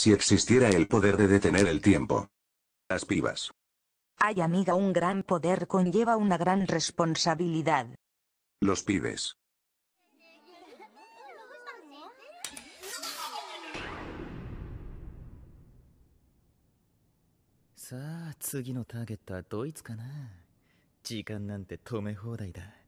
Si existiera el poder de detener el tiempo. Las pibas. Hay amiga, un gran poder conlleva una gran responsabilidad. Los pibes. pibes.